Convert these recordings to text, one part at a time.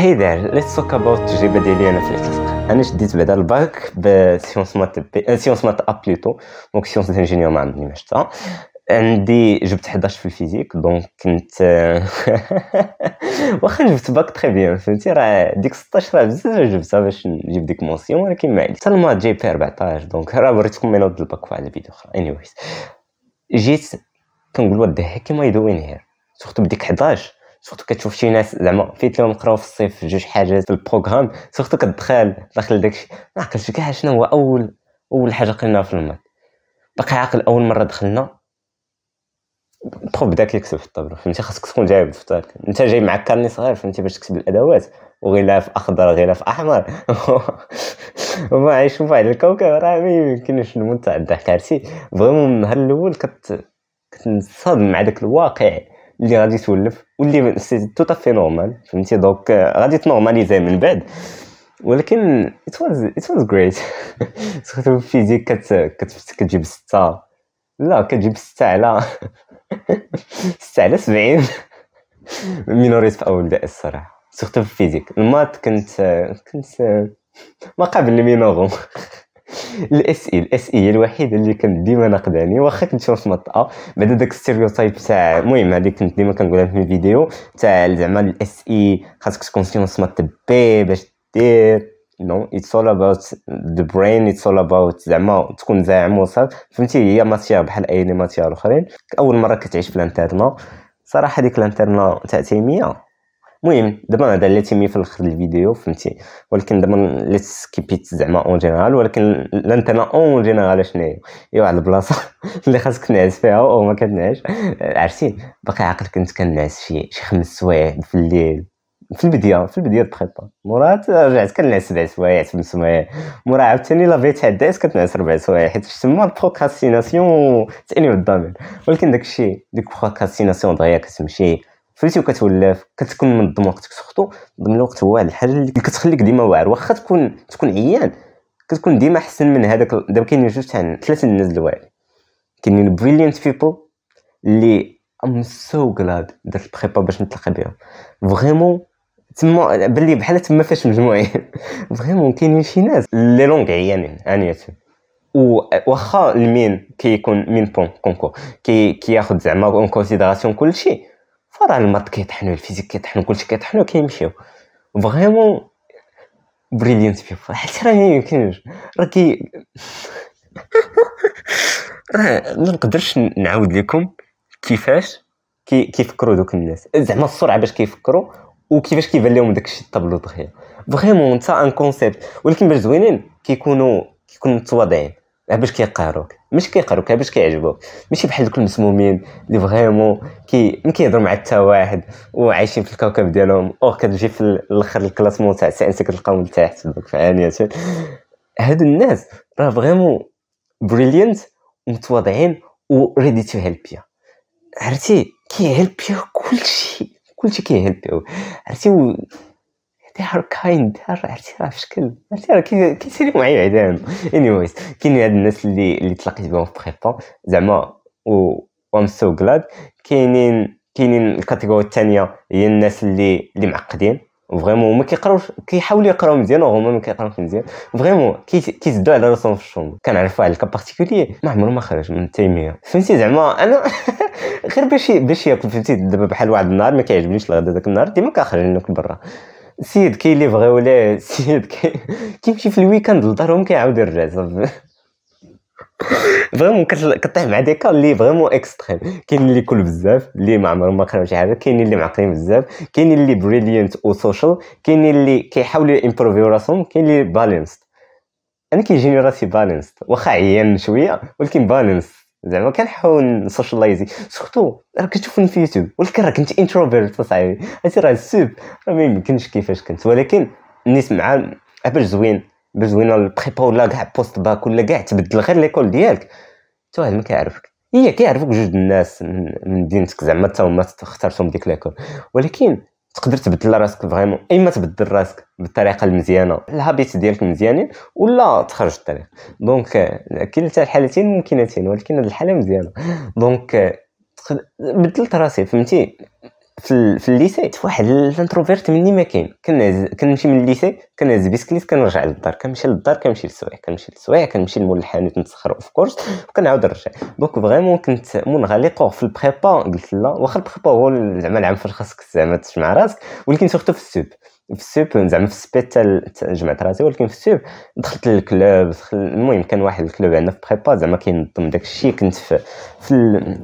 هاي ذير ليتس توك اباوت التجربه ديالي انا في الاتلس انا شديت بعدا الباك بسيونس مات بي آه، سيونس مات ا بلوتو دونك سيونس دانجينيور ما عندي ما شفتها عندي جبت 11 في الفيزيك دونك كنت واخا جبت باك تخي بيان فهمتي راه ديك 16 راه بزاف جبتها باش نجيب ديك مونسيون ولكن ما عندي حتى المات جاي بي 14 دونك راه وريتكم من ود الباك واحد الفيديو اخرى اني anyway. جيت كنقول وات ذا هيك ما يدوين هير سورتو بديك 11 سورتو كتشوف شي ناس زعما فيت لهم قراو في الصيف جوج حاجات في البروغرام سورتو كتدخل داخل داكشي ما عقلتش كاع آه، شنو هو اول اول حاجه قريناها في المات باقي عاقل اول مره دخلنا بروب بدا يكتب في الطابلو فهمتي خاصك تكون جايب الطابلو انت جاي معك كارني صغير فهمتي باش تكتب الادوات وغلاف اخضر غلاف احمر وما عايش على الكوكب راه ما يمكنش المنتع تاع كارتي فريمون من النهار الاول كت كتنصدم مع داك الواقع اللي غادي تولف واللي سي توت افي نورمال فهمتي دونك آه، غادي تنورماليزي من بعد ولكن ات واز ات واز جريت سخدم الفيزيك كتجيب ستة لا كتجيب ستة على ستة على سبعين مينوريت في اول دائز الصراحة سخدم في الفيزيك المات كنت كنت ما قابل لي مينوغو الاس اي الاس اي الوحيده اللي كانت ديما ناقداني واخا كنت شوف مطأه بعد داك تايب تاع المهم هذيك كنت ديما كنقولها في الفيديو تاع زعما الاس اي خاصك تكون سيونس بي باش دير نو اتس اول اباوت ذا برين اتس اول اباوت زعما تكون زاعم وصل فهمتي هي ماتيار بحال اي ماتيار اخرين اول مره كتعيش في الانترنا صراحه ديك الانترنا تاع تيميه المهم دابا هذا اللي تيمي في الاخر الفيديو فهمتي ولكن دابا ليتس كيبيت زعما اون جينيرال ولكن انا اون جينيرال شنو هي واحد البلاصه اللي خاصك تنعس فيها او ما كتنعش عرفتي باقي عقلك كنت كنعس شي شي خمس سوايع في الليل في البدايه في البدايه بريبا مرات رجعت كنعس سبع سوايع ثمان سوايع مورا عاوتاني لا فيت عدات كتنعس ربع سوايع حيت تما البروكاستيناسيون تاني الضمير ولكن داك الشيء ديك البروكاستيناسيون دغيا كتمشي فهمتي وكتولف كتكون منظم وقتك سختو منظم الوقت هو الحل اللي كتخليك ديما واعر واخا تكون تكون عيان كتكون ديما احسن من هذاك دابا كاينين جوج تاع ثلاثه الناس الواعر كاينين بريليانت بيبل اللي ام سو غلاد درت البريبا باش نتلاقى بهم فريمون تما بلي بحال تما فاش مجموعين فريمون كاينين شي ناس لي لونغ عيانين و واخا المين كيكون مين بون كونكور كي كياخذ زعما اون كونسيدراسيون كلشي فراه الماط كيطحنوا الفيزيك كيطحنوا كلشي كيطحنوا كيمشيو فريمون بريليانت بيبل حيت راه ما راه كي راه ما نقدرش نعاود لكم كيفاش كي كيفكروا دوك الناس زعما السرعه باش كيفكروا وكيفاش كيبان لهم داكشي الطابلو دغيا فريمون تا ان كونسيبت ولكن باش زوينين كيكونوا كيكونوا متواضعين باش كيقهروك ماشي كيقهروك باش كيعجبوك ماشي بحال دوك المسمومين اللي فريمون كي ما كيهضروا مع حتى واحد وعايشين في الكوكب ديالهم او كتجي في الاخر الكلاسمون تاع الساينس كتلقاهم لتحت دوك في عانيه هاد الناس راه فريمون بريليانت ومتواضعين ريدي تو هيلب يو عرفتي يو كلشي كلشي يو عرفتي they are kind عرفتي راه في شكل عرفتي راه كيسيري معايا بعدا انيويز كاين هاد الناس اللي اللي تلاقيت بهم في بريبا زعما و ام سو glad كاينين كاينين الكاتيجوري الثانيه هي الناس اللي اللي معقدين فريمون ما كيقراوش كيحاولوا يقراو مزيان وهما ما كيقراوش مزيان فريمون كيزدوا على راسهم في الشوم كنعرف واحد الكا بارتيكولي ما عمره ما خرج من التيميه فهمتي زعما انا غير باش باش ياكل فهمتي دابا بحال واحد النهار ما كيعجبنيش الغدا داك النهار ديما كنخرج ناكل برا سيد كاين اللي بغاو ليه السيد كيمشي في الويكاند لدارهم كيعاود يرجع صافي فريمون كطيح مع ديكا اللي فريمون اكستريم كاين اللي كل بزاف اللي ما عمرهم ما قراو شي حاجه كاين اللي معقلين بزاف كاين اللي بريليانت او سوشيال كاين اللي كيحاولوا امبروفيو راسهم كاين اللي بالانس انا كيجيني راسي بالانس واخا عيان شويه ولكن بالانس زعما كنحاول نسوشيالايزي سورتو راه كتشوفني في يوتيوب ولكن راه كنت انتروفيرت صاحبي هادشي راه السوب راه مايمكنش كيفاش كنت ولكن نيت مع باش زوين باش زوينه البريبا ولا كاع بوست باك ولا كاع تبدل غير ليكول ديالك حتى واحد ما كيعرفك هي كيعرفوك جوج الناس من, مدينتك دينتك زعما حتى هما اختارتهم ديك ليكول ولكن تقدر تبدل راسك فريمون اما تبدل راسك بالطريقه المزيانه الهابيت ديالك مزيانين ولا تخرج الطريق دونك euh، كلتا الحالتين ممكنتين ولكن هذه الحاله مزيانه euh، دونك بدلت راسي فهمتي في, في الليسي واحد الانتروفيرت مني ما كاين كنهز كنمشي من الليسي كنهز بيسكليت كنرجع للدار كنمشي للدار كنمشي للسوايع كنمشي للسوايع كنمشي لمول الحانوت نتسخر اوف كورس وكنعاود نرجع دونك فريمون كنت منغلق في البريبا قلت لا واخا البريبا هو زعما العام فاش خاصك زعما تجمع راسك ولكن سورتو في السوب في السوب زعما في السبيت تاع جمعت راسي ولكن في السوب دخلت للكلوب دخل المهم كان واحد الكلوب عندنا في بريبا زعما كينظم داك الشيء كنت في في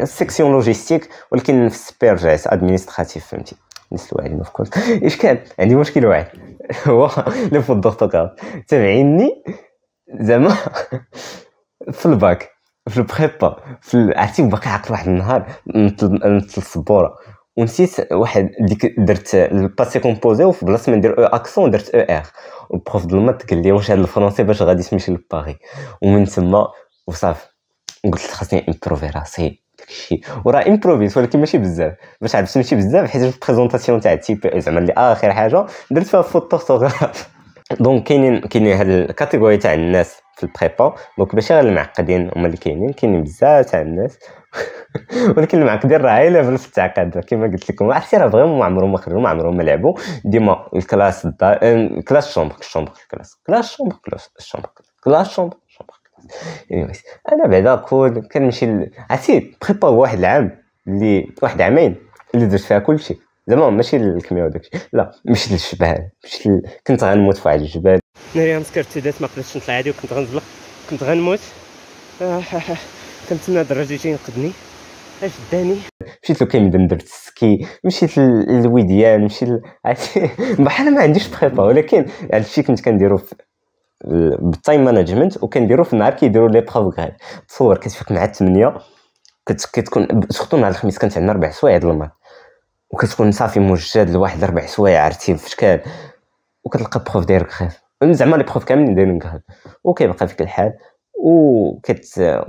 السيكسيون لوجيستيك ولكن في السبير رجعت ادمينستراتيف فهمتي نسل واحد اوف كورس اش كان عندي مشكل واحد هو اللي في الضغط تابعيني زعما في الباك في البريبا في عرفتي باقي عقل واحد النهار نتل الصبوره ونسيت واحد ديك درت الباسي كومبوزي وفي بلاصه ما ندير او اكسون درت او ار والبروف د المات قال لي واش هاد الفرونسي باش غادي تمشي لباري ومن تما وصافي قلت خاصني امبروفي راسي داكشي وراه امبروفيز ولكن ماشي بزاف باش عرفت ماشي بزاف حيت في البريزونطاسيون تاع تي بي زعما اللي اخر حاجه درت فيها فوتوغراف دونك كاينين كاينين هاد الكاتيجوري تاع الناس في البريبا دونك ماشي غير المعقدين هما اللي كاينين كاينين بزاف تاع الناس ولكن المعقدين راه عايله في التعقيد كما قلت لكم عرفتي راه فريمون ما عمرهم ما خرجوا ما عمرهم ما لعبوا ديما الكلاس الدار الكلاس شومبر كلاس الكلاس كلاس شومبر كلاس الشومبر كلاس شومبر شومبر انا بعدا كون كنمشي عرفتي بريبا واحد العام اللي واحد عامين اللي درت فيها كلشي زعما ماشي للكيمياء وداكشي لا مشيت للجبال مشيت كنت غنموت في واحد الجبال ناري تدات ما قدرتش نطلع عادي وكنت غنزلق كنت غنموت آه، كنتمنى يجي ينقذني اش داني مشيت لوكيمدن درت السكي مشيت للوديان مشيت بحال ما عنديش بريبا ولكن هادشي كنت كنديرو بالتايم مانجمنت وكنديرو في النهار كيديرو لي غير تصور كتفيق مع 8 كتكون سورتو نهار الخميس كانت عندنا ربع سوايع د الماط وكتكون صافي مجد لواحد ربع سوايع عرفتي فاش كان وكتلقى بروف داير بخير زعما لي بروف كاملين دايرين كهرب وكيبقى فيك الحال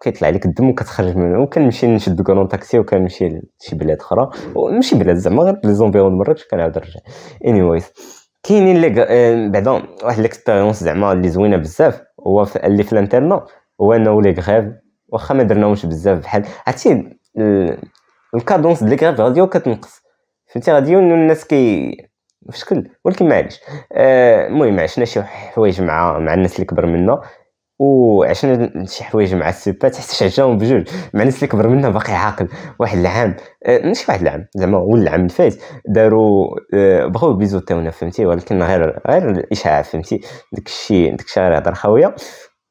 كيطلع لك الدم وكتخرج منه وكنمشي نشد كرون تاكسي وكنمشي لشي بلاد اخرى ماشي بلاد زعما غير لي زومبيون مراكش كنعاود نرجع اني وايز كاينين لي آه، بعدا واحد ليكسبيريونس زعما اللي زوينه بزاف هو اللي في الانترنا هو انه لي غريف واخا ما درناهمش بزاف بحال عرفتي الكادونس ديال لي غريف غادي كتنقص فهمتي غادي الناس كي في شكل ولكن معليش آه، المهم عشنا شي حوايج مع مع الناس اللي كبر منا وعشنا شي حوايج مع السبات حتى شجعهم بجوج مع الناس اللي كبر منا باقي عاقل واحد العام آه، ماشي واحد العام زعما ولا العام اللي فات داروا آه، بغاو بغاو بيزوتيونا فهمتي ولكن غير غير الاشعاع فهمتي داكشي داكشي غير هضر خاويه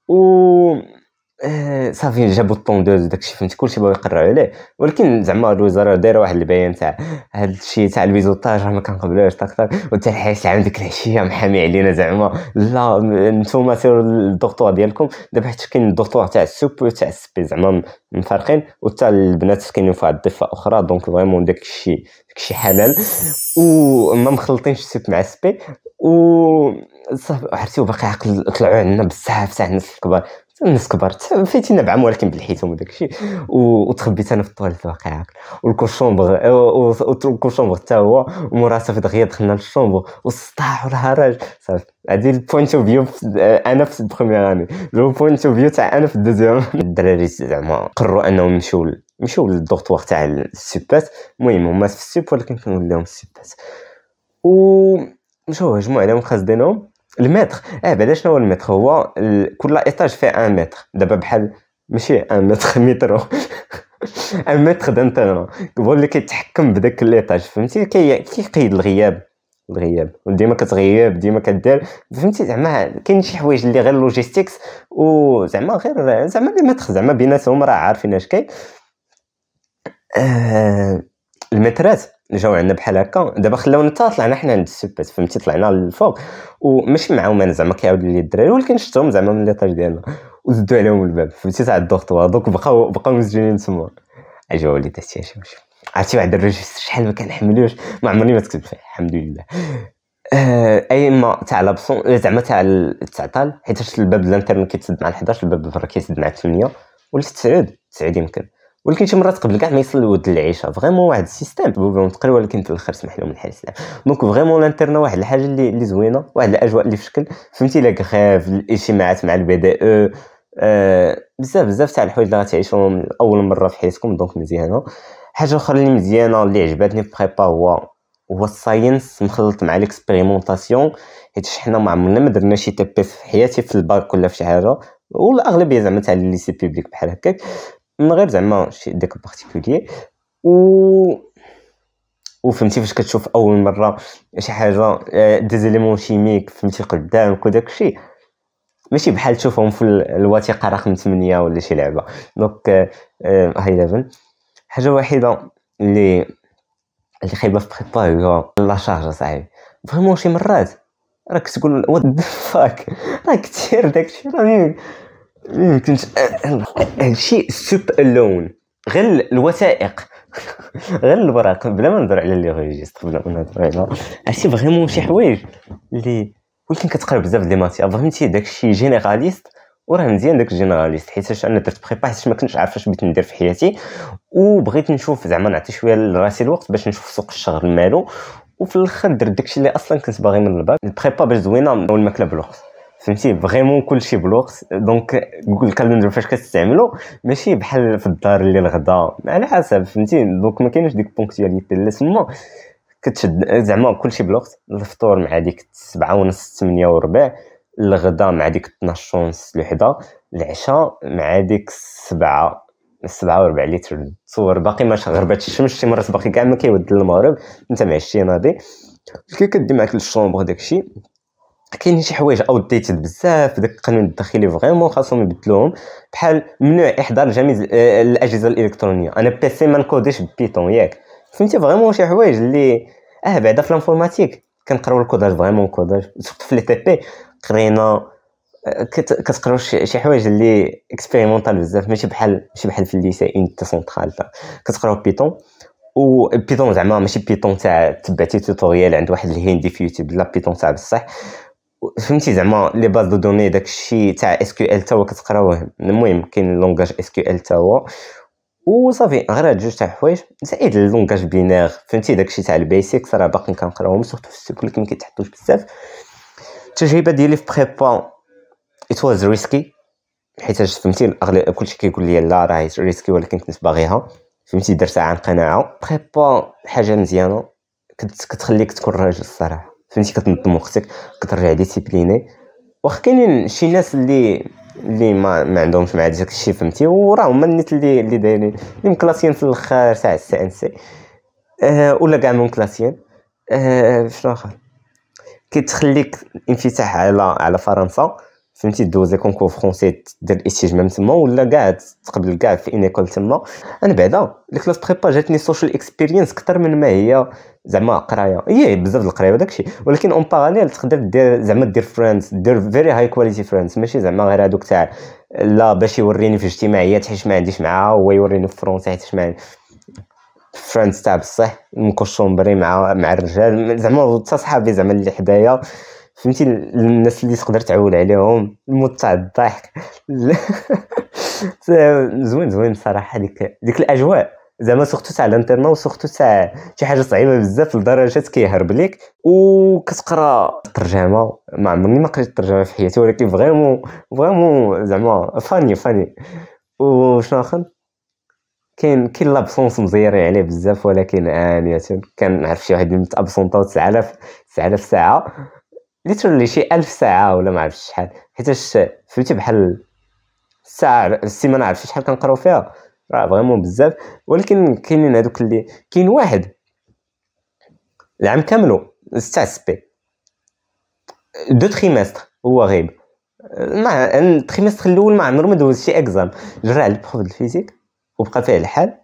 و آه، صافي جابوا الطوندوز وداكشي فهمت كلشي بغاو يقرعوا عليه ولكن زعما الوزاره دايره واحد البيان تاع هاد الشيء تاع البيزوطاج راه ما كنقبلوش اكثر طاق وانت الحيس العام ديك العشيه محامي علينا زعما لا نتوما سيروا الدكتور ديالكم دابا حيت كاين الدكتور تاع السوب وتاع السبي زعما مفارقين وتا البنات كاينين واحد الضفه اخرى دونك فريمون داك الشيء داك الشيء حلال وما مخلطينش السوب مع السبي و صافي عرفتي وباقي عقل طلعوا عندنا بزاف تاع الناس الكبار الناس كبرت فايتينا بعام ولكن بالحيتهم وداك الشيء وتخبيت انا في الطواليت واقعا والكوشومبغ والكوشومبغ حتى هو ومورا صافي دغيا دخلنا للشومبغ والسطاح والهرج صافي هادي البوينت اوف فيو انا في البروميير اني لو بوينت اوف فيو تاع انا في الدوزيام الدراري زعما قرروا انهم يمشيو مشاو للدوغتوار تاع السيبات المهم هما في السيب ولكن لهم السيبات و مشاو هجموا عليهم خاص دينهم المتر اه بعدا شنو هو المتر هو كل ايطاج فيه ان متر دابا بحال ماشي ان متر مترو ان متر دانترنا هو اللي كيتحكم بداك ليطاج فهمتي كي... كيقيد الغياب الغياب وديما كتغيب ديما كدير فهمتي زعما كاين شي حوايج اللي غير لوجيستيكس وزعما غير زعما لي متر زعما بيناتهم راه عارفين اش كاين آه المترات جاو عندنا بحال هكا دابا خلاونا حتى طلعنا حنا عند السبات فهمتي طلعنا للفوق وماشي معاهم انا زعما كيعاودوا لي الدراري ولكن شفتهم زعما من ليطاج ديالنا وزدوا عليهم الباب فهمتي تاع الضغطوا دوك بقاو بقاو مسجونين تما عجبوا لي تحتي مش عرفتي واحد الريجيستر شحال ما كنحملوش ما عمرني ما تكتب فيه الحمد لله آه اي ما تاع لابسون آه، زعما تاع التعطال حيت الباب الانترن كيتسد مع 11 الباب برا كيتسد مع 8 ولا 9 9 يمكن ولكن شي مرات قبل كاع ما يصل الود العشاء فريمون واحد السيستيم بوبون تقريبا ولكن في الاخر سمح لهم الحال السلام دونك فريمون الانترنا واحد الحاجه اللي اللي زوينه واحد الاجواء اللي في شكل فهمتي لا كخاف الاجتماعات مع البي دي او آه، بزاف بزاف تاع الحوايج اللي غتعيشهم اول مره في حياتكم دونك مزيانه حاجه اخرى اللي مزيانه اللي عجبتني في بريبا هو هو الساينس مخلط مع ليكسبيريمونطاسيون حيت حنا ما عمرنا ما درنا شي تي بي في حياتي في الباك ولا في شي حاجه والاغلبيه زعما تاع لي سي بيبليك بحال هكاك من غير زعما شي ديك بارتيكولير و وفهمتي فاش كتشوف اول مره شي حاجه دي ليمون شيميك فهمتي قدامك وداك الشيء ماشي بحال تشوفهم في الوثيقه رقم 8 ولا شي لعبه دونك هاي ليفل حاجه وحيده اللي اللي خايبه في بريباري هو لا شارج صاحبي فريمون شي مرات راك تقول وات فاك راه كثير داكشي راه كنت هادشي آه، آه، سوب الون غير الوثائق غير الوراق بلا ما نهضر على لي ريجيستر بلا ما نهضر على عرفتي فريمون شي حوايج اللي ولكن كتقرا بزاف دي ماتيا فهمتي داكشي جينيراليست وراه مزيان داك الجينيراليست حيت انا درت بريبا حيت ما كنتش عارف اش بغيت ندير في حياتي وبغيت نشوف زعما نعطي شويه لراسي الوقت باش نشوف سوق الشغل مالو وفي الاخر درت داكشي اللي اصلا كنت باغي من الباك البريبا باش زوينه والماكله بالوقت فهمتي فريمون كلشي بالوقت دونك كالندر فاش كتستعملو ماشي بحال في الدار اللي الغدا على حسب فهمتي دونك ما كاينش ديك بونكتواليتي لا تما كتشد زعما كلشي بالوقت الفطور مع ديك 7 ونص 8 وربع الغدا مع ديك 12 ونص الوحدة العشاء مع ديك 7 7 وربع لتر تصور باقي ما غربات الشمس شي مرات باقي كاع ما كيود المغرب انت معشي ناضي كي كدي معاك للشومبر داكشي كاين شي حوايج اوديتد بزاف داك القانون الداخلي فريمون خاصهم يبدلوهم بحال ممنوع احضار جميع آه، الاجهزه الالكترونيه انا سي ما نكوديش بيتون ياك فهمتي فريمون شي حوايج اللي اه بعدا في الانفورماتيك كنقراو الكوداج فريمون كوداج سورتو في لي تي بي قرينا آه، كتقراو شي حوايج اللي اكسبيريمونطال بزاف ماشي بحال ماشي بحال في الليسي اونيتي سونترال كتقراو بيتون و بيتون زعما ماشي بيتون تاع تبعتي توتوريال عند واحد الهندي في يوتيوب لا بيتون تاع بصح فهمتي زعما لي باز دو دوني داك الشيء تاع اس كيو ال تا هو كتقراوه المهم كاين لونغاج اس كيو ال تا هو وصافي غير هاد جوج تاع الحوايج زائد لونغاج بينير فهمتي داكشي تاع البيسيكس راه باقي كنقراوهم سورتو في السوق ولكن كيتحطوش بزاف التجربه ديالي في بريبا ات واز ريسكي حيت فهمتي الاغلب كلشي كيقول لي لا راه ريسكي ولكن كنت باغيها فهمتي درتها عن قناعه بريبا حاجه مزيانه كتخليك تكون راجل الصراحه فهمتي كتنظم وقتك كترجع ديسيبليني واخا كاينين شي ناس اللي اللي ما, ما عندهمش مع داك الشيء فهمتي وراه هما النيت اللي اللي دايرين اللي مكلاسيين في الاخر تاع السي ان سي أه ولا كاع كلاسيين أه شنو اخر كيتخليك انفتاح على على فرنسا فهمتي دوزي كونكور فرونسي دير الاستجمام تما ولا كاع تقبل كاع في ايكول تما انا بعدا الكلاس بريبا جاتني سوشيال اكسبيرينس اكثر من ما هي زعما قرايه هي بزاف القرايه الشيء ولكن اون باراليل تقدر دير زعما دير فريندز دير فيري هاي كواليتي فريندز ماشي زعما غير هادوك تاع لا باش يوريني في اجتماعيات حيت ما عنديش معاه هو يوريني في فرونسي حيت ما فريندز تاع بصح شومبري مع مع الرجال زعما تصحابي صحابي زعما اللي حدايا فهمتي الناس اللي تقدر تعول عليهم الموت تاع الضحك زوين زوين صراحة ديك ديك الاجواء زعما سورتو تاع الانترنت وسورتو تاع شي حاجه صعيبه بزاف لدرجه كيهرب ليك وكتقرا الترجمه ما عمرني ما قريت الترجمه في حياتي ولكن فريمون فريمون زعما فاني فاني وشنو اخر كاين كاين لابسونس مزيرين عليه بزاف ولكن انية كنعرف شي واحد اللي متابسونطا 9000 9000 ساعه ليترلي شي ألف ساعة ولا ما عرفتش شحال حيتاش فهمتي بحال الساعة السيمانة عرفتي شحال كنقراو فيها راه فريمون بزاف ولكن كاينين هادوك اللي كاين واحد العام كاملو ستة سبي دو تريمستر هو غيب ما التريمستر الاول ما عمرو ما دوز شي اكزام جرى على البروف د الفيزيك وبقى فيه الحال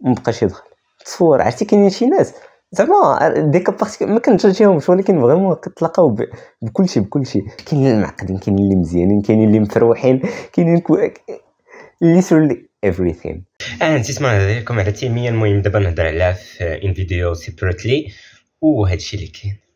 ومبقاش يدخل تصور عرفتي كاينين شي ناس زعما ديك بارتي ما كنترجيهمش ولكن فريمون كتلاقاو بكلشي بكلشي كاين اللي معقدين كاين اللي مزيانين كاين اللي مفروحين كاين كاينين ليترلي everything انا نسيت ما لكم على تيميا المهم دابا نهضر عليها في ان فيديو سيبريتلي وهادشي اللي كاين